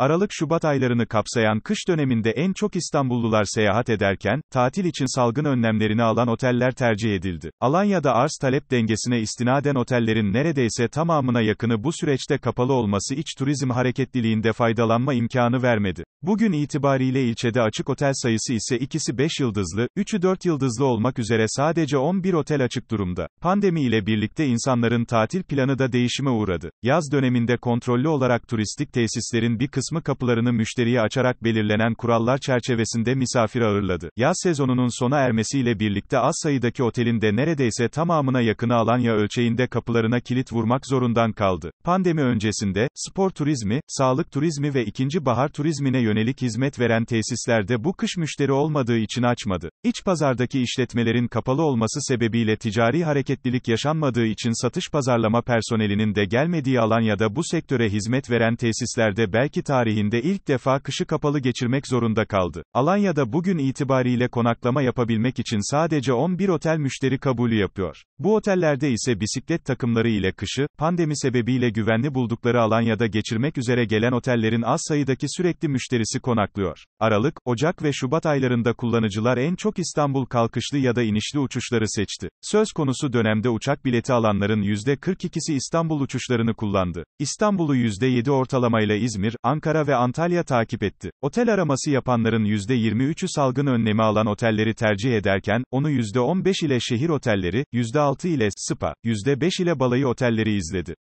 Aralık-Şubat aylarını kapsayan kış döneminde en çok İstanbullular seyahat ederken, tatil için salgın önlemlerini alan oteller tercih edildi. Alanya'da arz-talep dengesine istinaden otellerin neredeyse tamamına yakını bu süreçte kapalı olması iç turizm hareketliliğinde faydalanma imkanı vermedi. Bugün itibariyle ilçede açık otel sayısı ise ikisi 5 yıldızlı, 3'ü 4 yıldızlı olmak üzere sadece 11 otel açık durumda. Pandemi ile birlikte insanların tatil planı da değişime uğradı. Yaz döneminde kontrollü olarak turistik tesislerin bir kısmı kısmı kapılarını müşteriye açarak belirlenen kurallar çerçevesinde misafir ağırladı. Yaz sezonunun sona ermesiyle birlikte az sayıdaki otelin de neredeyse tamamına yakını alan ya ölçeğinde kapılarına kilit vurmak zorundan kaldı. Pandemi öncesinde, spor turizmi, sağlık turizmi ve ikinci bahar turizmine yönelik hizmet veren tesislerde bu kış müşteri olmadığı için açmadı. İç pazardaki işletmelerin kapalı olması sebebiyle ticari hareketlilik yaşanmadığı için satış pazarlama personelinin de gelmediği alan ya da bu sektöre hizmet veren tesislerde belki tarih tarihinde ilk defa kışı kapalı geçirmek zorunda kaldı. Alanya'da bugün itibariyle konaklama yapabilmek için sadece 11 otel müşteri kabulü yapıyor. Bu otellerde ise bisiklet takımları ile kışı, pandemi sebebiyle güvenli buldukları Alanya'da geçirmek üzere gelen otellerin az sayıdaki sürekli müşterisi konaklıyor. Aralık, Ocak ve Şubat aylarında kullanıcılar en çok İstanbul kalkışlı ya da inişli uçuşları seçti. Söz konusu dönemde uçak bileti alanların %42'si İstanbul uçuşlarını kullandı. İstanbul'u %7 ortalamayla İzmir, Ankara, Ankara ve Antalya takip etti. Otel araması yapanların %23'ü salgın önlemi alan otelleri tercih ederken, onu %15 ile şehir otelleri, %6 ile spa, %5 ile balayı otelleri izledi.